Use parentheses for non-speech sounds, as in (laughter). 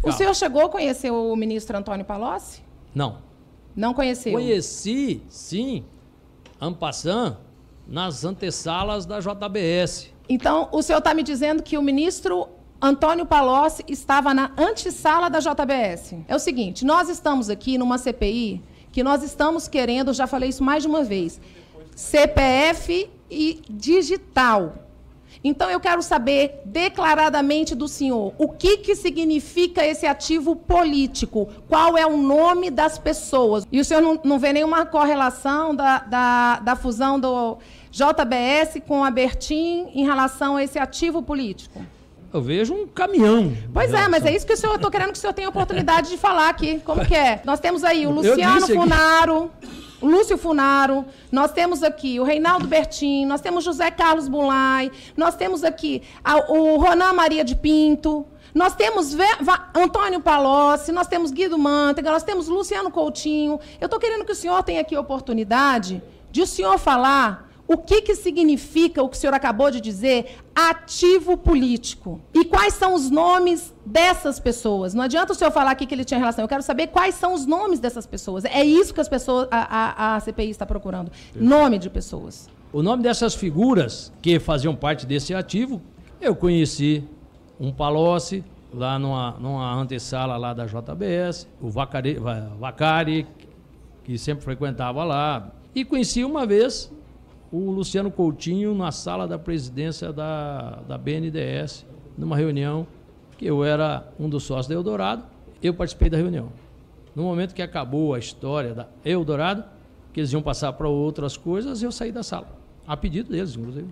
Calma. O senhor chegou a conhecer o ministro Antônio Palocci? Não. Não conheceu? Conheci, sim, Ampassan, nas antessalas da JBS. Então, o senhor está me dizendo que o ministro Antônio Palocci estava na antessala da JBS. É o seguinte, nós estamos aqui numa CPI que nós estamos querendo, já falei isso mais de uma vez, CPF e digital. Então eu quero saber declaradamente do senhor o que, que significa esse ativo político, qual é o nome das pessoas. E o senhor não, não vê nenhuma correlação da, da, da fusão do JBS com a Bertin em relação a esse ativo político? Eu vejo um caminhão. Pois é, mas é isso que o senhor, eu estou querendo que o senhor tenha oportunidade de falar aqui. Como (laughs) que é? Nós temos aí o Luciano Funaro. Aqui. Lúcio Funaro, nós temos aqui o Reinaldo Bertin, nós temos José Carlos Bulay, nós temos aqui a, o Ronan Maria de Pinto, nós temos Antônio Palocci, nós temos Guido Mantega, nós temos Luciano Coutinho. Eu estou querendo que o senhor tenha aqui a oportunidade de o senhor falar o que, que significa o que o senhor acabou de dizer, ativo político. E quais são os nomes dessas pessoas? Não adianta o senhor falar aqui que ele tinha relação. Eu quero saber quais são os nomes dessas pessoas. É isso que as pessoas, a, a, a CPI está procurando. Nome de pessoas. O nome dessas figuras que faziam parte desse ativo, eu conheci um Palocci, lá numa, numa antessala lá da JBS, o Vacari, Vacari, que sempre frequentava lá. E conheci uma vez o Luciano Coutinho na sala da presidência da, da BNDES, numa reunião que eu era um dos sócios da Eldorado, eu participei da reunião. No momento que acabou a história da Eldorado, que eles iam passar para outras coisas, eu saí da sala, a pedido deles, inclusive.